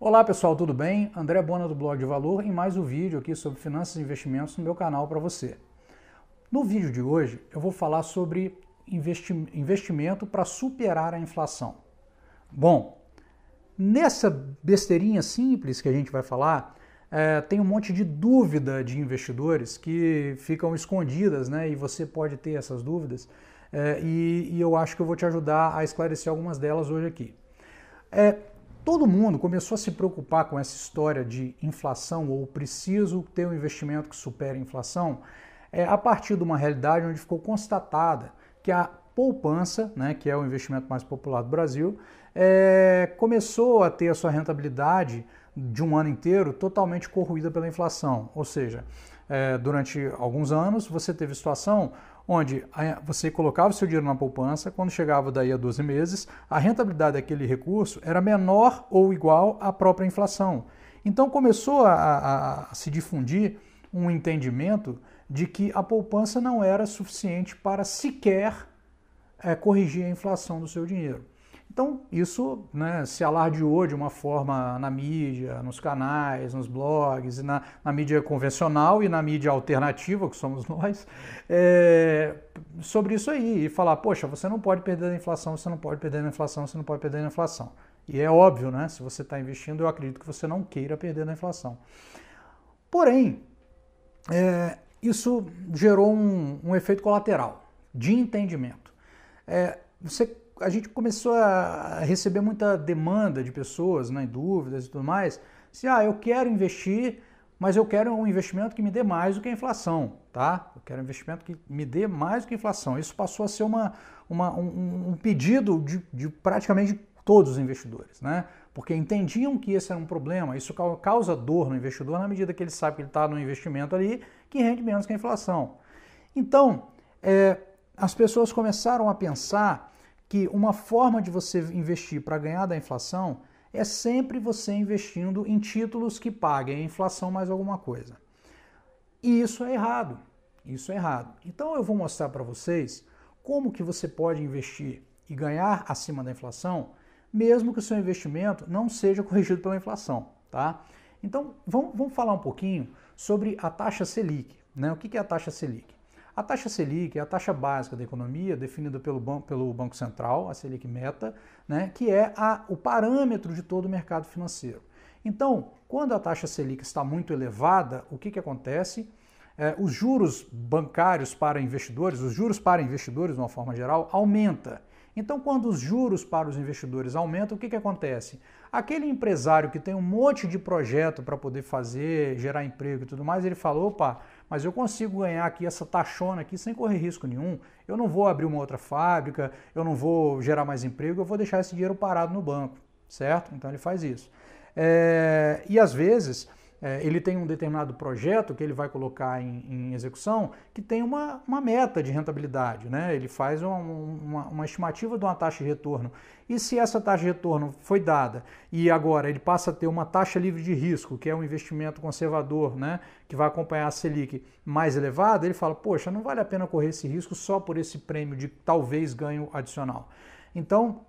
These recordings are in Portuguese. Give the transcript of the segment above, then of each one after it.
Olá pessoal, tudo bem? André Bona do Blog de Valor e mais um vídeo aqui sobre finanças e investimentos no meu canal para você. No vídeo de hoje eu vou falar sobre investi investimento para superar a inflação. Bom, nessa besteirinha simples que a gente vai falar, é, tem um monte de dúvida de investidores que ficam escondidas, né? E você pode ter essas dúvidas. É, e, e eu acho que eu vou te ajudar a esclarecer algumas delas hoje aqui. É, todo mundo começou a se preocupar com essa história de inflação ou preciso ter um investimento que supere a inflação é, a partir de uma realidade onde ficou constatada que a poupança, né, que é o investimento mais popular do Brasil, é, começou a ter a sua rentabilidade de um ano inteiro totalmente corroída pela inflação. Ou seja, é, durante alguns anos você teve situação onde você colocava o seu dinheiro na poupança, quando chegava daí a 12 meses, a rentabilidade daquele recurso era menor ou igual à própria inflação. Então começou a, a, a se difundir um entendimento de que a poupança não era suficiente para sequer é, corrigir a inflação do seu dinheiro. Então, isso né, se alardeou de uma forma na mídia, nos canais, nos blogs, na, na mídia convencional e na mídia alternativa, que somos nós, é, sobre isso aí. E falar, poxa, você não pode perder a inflação, você não pode perder a inflação, você não pode perder a inflação. E é óbvio, né? Se você está investindo, eu acredito que você não queira perder na inflação. Porém, é, isso gerou um, um, efeito colateral de entendimento. É, você a gente começou a receber muita demanda de pessoas, né, dúvidas e tudo mais. Se ah, eu quero investir, mas eu quero um investimento que me dê mais do que a inflação, tá? Eu quero um investimento que me dê mais do que a inflação. Isso passou a ser uma, uma um, um, pedido de, de praticamente todos os investidores, né? Porque entendiam que esse era um problema, isso causa dor no investidor na medida que ele sabe que ele está no investimento ali que rende menos que a inflação. Então, é, as pessoas começaram a pensar que uma forma de você investir para ganhar da inflação é sempre você investindo em títulos que paguem a inflação mais alguma coisa. E isso é errado. Isso é errado. Então eu vou mostrar para vocês como que você pode investir e ganhar acima da inflação, mesmo que o seu investimento não seja corrigido pela inflação, tá? Então vamos, vamos falar um pouquinho sobre a taxa Selic, né? O que é a taxa Selic? A taxa Selic é a taxa básica da economia, definida pelo, banco pelo Banco Central, a Selic Meta, né, que é a, o parâmetro de todo o mercado financeiro. Então, quando a taxa Selic está muito elevada, o que, que acontece? É, os juros bancários para investidores, os juros para investidores, de uma forma geral, aumenta. Então, quando os juros para os investidores aumentam, o que, que acontece? Aquele empresário que tem um monte de projeto para poder fazer, gerar emprego e tudo mais, ele fala: opa, mas eu consigo ganhar aqui essa taxona aqui sem correr risco nenhum. Eu não vou abrir uma outra fábrica, eu não vou gerar mais emprego, eu vou deixar esse dinheiro parado no banco, certo? Então ele faz isso. É... E às vezes é, ele tem um determinado projeto que ele vai colocar em, em execução que tem uma, uma, meta de rentabilidade, né? ele faz uma, uma, uma, estimativa de uma taxa de retorno. E se essa taxa de retorno foi dada e agora ele passa a ter uma taxa livre de risco, que é um investimento conservador, né? que vai acompanhar a Selic mais elevada, ele fala, poxa, não vale a pena correr esse risco só por esse prêmio de talvez ganho adicional. Então,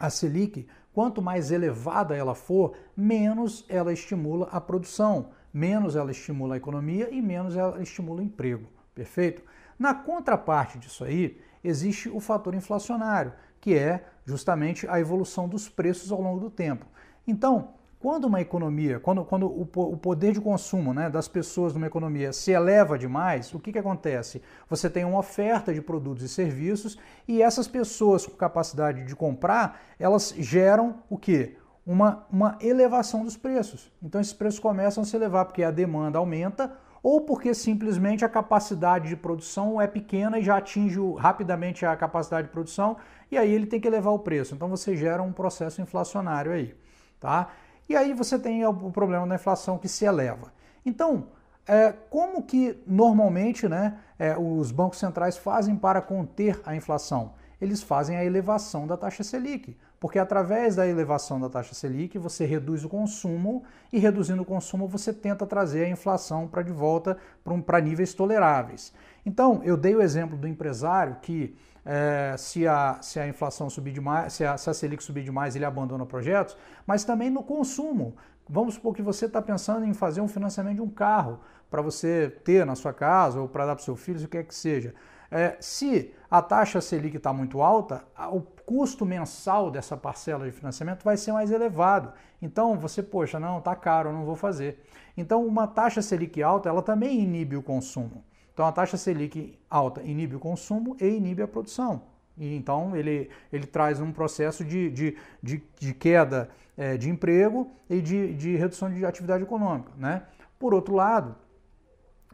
a Selic Quanto mais elevada ela for, menos ela estimula a produção, menos ela estimula a economia e menos ela estimula o emprego. Perfeito? Na contraparte disso aí, existe o fator inflacionário, que é justamente a evolução dos preços ao longo do tempo. Então, quando uma economia, quando, quando o, o poder de consumo né, das pessoas numa economia se eleva demais, o que, que acontece? Você tem uma oferta de produtos e serviços e essas pessoas com capacidade de comprar, elas geram o quê? Uma, uma elevação dos preços. Então esses preços começam a se elevar porque a demanda aumenta, ou porque simplesmente a capacidade de produção é pequena e já atinge rapidamente a capacidade de produção, e aí ele tem que elevar o preço. Então você gera um processo inflacionário aí, tá? E aí você tem o problema da inflação que se eleva. Então, é, como que normalmente né, é, os bancos centrais fazem para conter a inflação? Eles fazem a elevação da taxa Selic, porque através da elevação da taxa Selic você reduz o consumo e reduzindo o consumo você tenta trazer a inflação para de volta para um, níveis toleráveis. Então, eu dei o exemplo do empresário que é, se, a, se a inflação subir demais, se a, se a Selic subir demais, ele abandona projetos, mas também no consumo. Vamos supor que você está pensando em fazer um financiamento de um carro para você ter na sua casa ou para dar para seu filho, o que é que seja. É, se a taxa Selic está muito alta, o custo mensal dessa parcela de financiamento vai ser mais elevado. Então você, poxa, não, está caro, não vou fazer. Então uma taxa Selic alta, ela também inibe o consumo. Então a taxa Selic alta inibe o consumo e inibe a produção. E, então ele, ele traz um processo de, de, de, de queda é, de emprego e de, de redução de atividade econômica. Né? Por outro lado,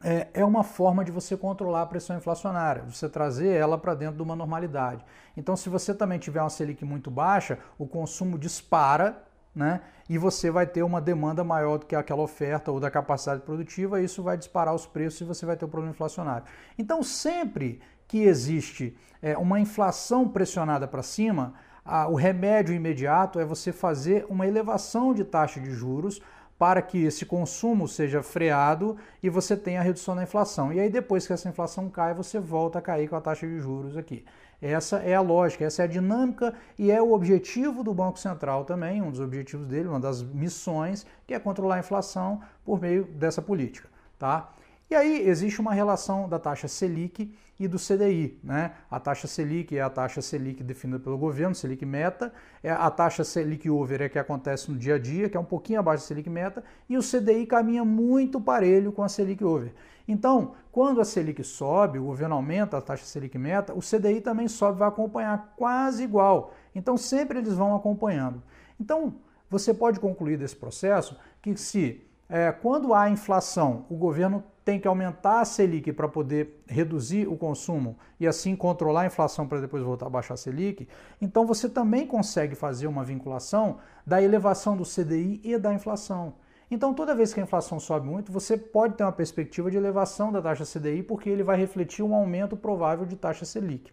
é, é uma forma de você controlar a pressão inflacionária, você trazer ela para dentro de uma normalidade. Então, se você também tiver uma Selic muito baixa, o consumo dispara né? E você vai ter uma demanda maior do que aquela oferta ou da capacidade produtiva, e isso vai disparar os preços e você vai ter o um problema inflacionário. Então, sempre que existe é, uma inflação pressionada para cima, a, o remédio imediato é você fazer uma elevação de taxa de juros para que esse consumo seja freado e você tenha a redução da inflação. E aí, depois que essa inflação cai, você volta a cair com a taxa de juros aqui. Essa é a lógica, essa é a dinâmica e é o objetivo do Banco Central também, um dos objetivos dele, uma das missões, que é controlar a inflação por meio dessa política. Tá? E aí existe uma relação da taxa Selic e do CDI. Né? A taxa Selic é a taxa Selic definida pelo governo, Selic meta, é a taxa Selic over é que acontece no dia a dia, que é um pouquinho abaixo da Selic meta, e o CDI caminha muito parelho com a Selic over. Então, quando a Selic sobe, o governo aumenta a taxa Selic meta, o CDI também sobe, vai acompanhar quase igual. Então, sempre eles vão acompanhando. Então, você pode concluir desse processo que se é, quando há inflação, o governo tem que aumentar a Selic para poder reduzir o consumo e assim controlar a inflação para depois voltar a baixar a Selic, então você também consegue fazer uma vinculação da elevação do CDI e da inflação. Então, toda vez que a inflação sobe muito, você pode ter uma perspectiva de elevação da taxa CDI, porque ele vai refletir um aumento provável de taxa Selic.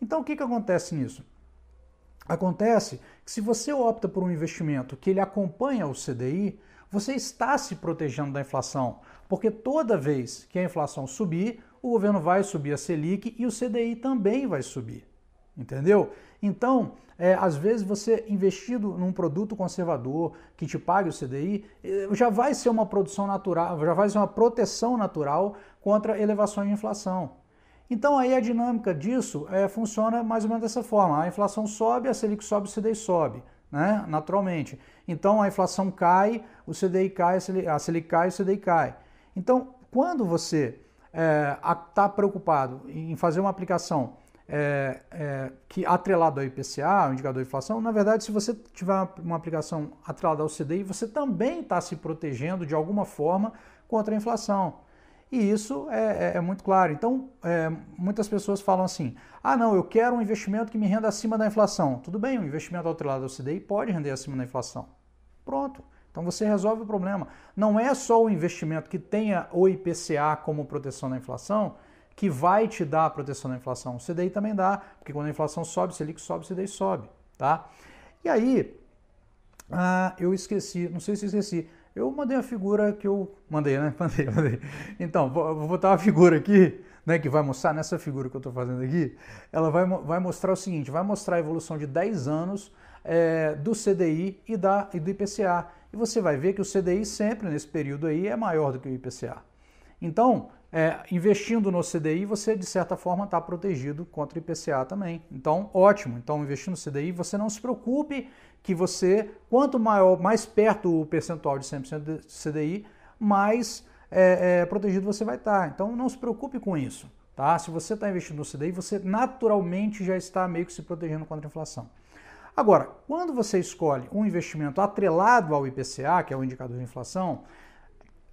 Então, o que, que acontece nisso? Acontece que se você opta por um investimento que ele acompanha o CDI, você está se protegendo da inflação, porque toda vez que a inflação subir, o governo vai subir a Selic e o CDI também vai subir. Entendeu? Então, é, às vezes você investido num produto conservador que te pague o CDI, é, já vai ser uma produção natural, já vai ser uma proteção natural contra elevações de inflação. Então aí a dinâmica disso é, funciona mais ou menos dessa forma. A inflação sobe, a Selic sobe, o CDI sobe, né? naturalmente. Então a inflação cai, o CDI cai, a Selic cai, o CDI cai. Então quando você está eh, é, preocupado em fazer uma aplicação é, é, que atrelado ao IPCA, ao indicador de inflação, na verdade, se você tiver uma aplicação atrelada ao CDI, você também está se protegendo de alguma forma contra a inflação. E isso é, é, é muito claro. Então, é, muitas pessoas falam assim: ah, não, eu quero um investimento que me renda acima da inflação. Tudo bem, o um investimento lado ao CDI pode render acima da inflação. Pronto. Então você resolve o problema. Não é só o investimento que tenha o IPCA como proteção da inflação que vai te dar a proteção da inflação. O CDI também dá, porque quando a inflação sobe, se que sobe, o CDI sobe, tá? E aí, ah, eu esqueci, não sei se esqueci, eu mandei a figura que eu. Mandei, né? Mandei, mandei. Então, vou botar uma figura aqui, né? Que vai mostrar nessa figura que eu estou fazendo aqui. Ela vai, vai mostrar o seguinte: vai mostrar a evolução de 10 anos é, do CDI e, da, e do IPCA. E você vai ver que o CDI sempre, nesse período aí, é maior do que o IPCA. Então, é, investindo no CDI, você de certa forma está protegido contra o IPCA também. Então, ótimo. Então, investindo no CDI, você não se preocupe que você, quanto maior, mais perto o percentual de 100% de CDI, mais é, é, protegido você vai estar. Então não se preocupe com isso. Tá? Se você está investindo no CDI, você naturalmente já está meio que se protegendo contra a inflação. Agora, quando você escolhe um investimento atrelado ao IPCA, que é o indicador de inflação,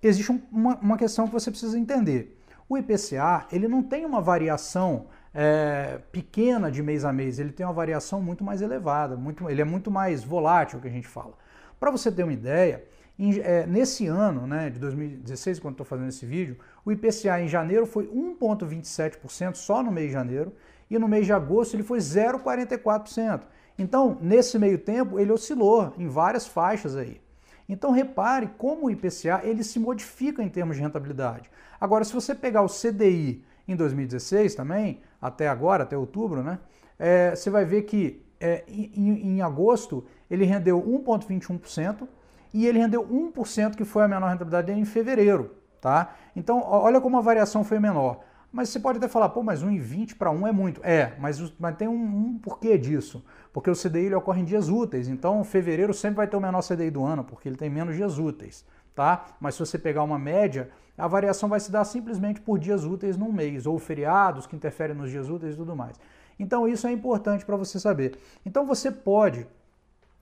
existe uma, uma questão que você precisa entender. O IPCA ele não tem uma variação é, pequena de mês a mês, ele tem uma variação muito mais elevada, muito, ele é muito mais volátil que a gente fala. Para você ter uma ideia, em, é, nesse ano né, de 2016, quando estou fazendo esse vídeo, o IPCA em janeiro foi 1,27% só no mês de janeiro, e no mês de agosto ele foi 0,44%. Então, nesse meio tempo, ele oscilou em várias faixas aí. Então repare como o IPCA ele se modifica em termos de rentabilidade. Agora, se você pegar o CDI em 2016 também, até agora, até outubro, né? É, você vai ver que é, em, em agosto ele rendeu 1,21% e ele rendeu 1%, que foi a menor rentabilidade em fevereiro. Tá? Então, olha como a variação foi menor. Mas você pode até falar, pô, mas 1,20 para 1 é muito. É, mas, mas tem um, um, porquê disso. Porque o CDI ele ocorre em dias úteis, então fevereiro sempre vai ter o menor CDI do ano, porque ele tem menos dias úteis, tá? Mas se você pegar uma média, a variação vai se dar simplesmente por dias úteis num mês, ou feriados que interferem nos dias úteis e tudo mais. Então isso é importante para você saber. Então você pode,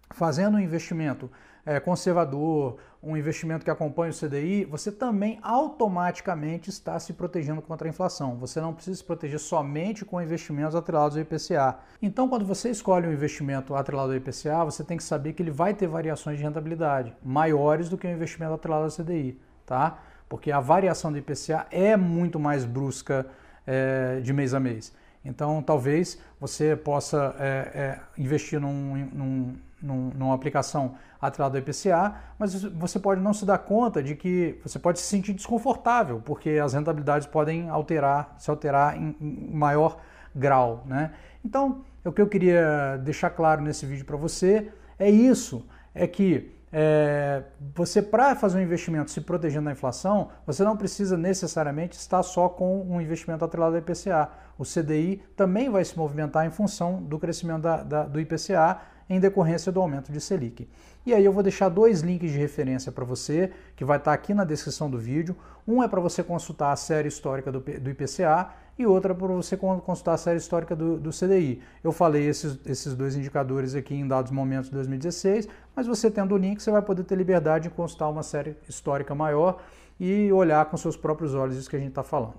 fazendo um investimento é, conservador, um investimento que acompanha o CDI, você também automaticamente está se protegendo contra a inflação. Você não precisa se proteger somente com investimentos atrelados ao IPCA. Então, quando você escolhe um investimento atrelado ao IPCA, você tem que saber que ele vai ter variações de rentabilidade maiores do que o um investimento atrelado ao CDI, tá? Porque a variação do IPCA é muito mais brusca é, de mês a mês. Então, talvez você possa é, é, investir num, num num, numa aplicação atrás do IPCA, mas você pode não se dar conta de que você pode se sentir desconfortável, porque as rentabilidades podem alterar, se alterar em, em maior grau. Né? Então, o que eu queria deixar claro nesse vídeo para você é isso, é que é, você, para fazer um investimento se protegendo da inflação, você não precisa necessariamente estar só com um investimento atrelado ao IPCA. O CDI também vai se movimentar em função do crescimento da, da, do IPCA em decorrência do aumento de Selic. E aí eu vou deixar dois links de referência para você, que vai estar tá aqui na descrição do vídeo. Um é para você consultar a série histórica do, do IPCA e outra para você consultar a série histórica do, do CDI. Eu falei esses, esses dois indicadores aqui em dados momentos de 2016, mas você tendo o link, você vai poder ter liberdade de consultar uma série histórica maior e olhar com seus próprios olhos isso que a gente está falando.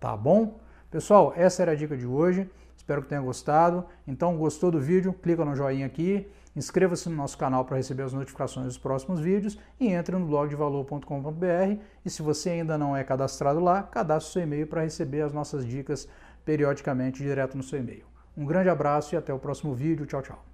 Tá bom? Pessoal, essa era a dica de hoje. Espero que tenha gostado. Então, gostou do vídeo? Clica no joinha aqui. Inscreva-se no nosso canal para receber as notificações dos próximos vídeos e entre no blog valor.com.br. e se você ainda não é cadastrado lá, cadastre seu e-mail para receber as nossas dicas periodicamente direto no seu e-mail. Um grande abraço e até o próximo vídeo. Tchau, tchau.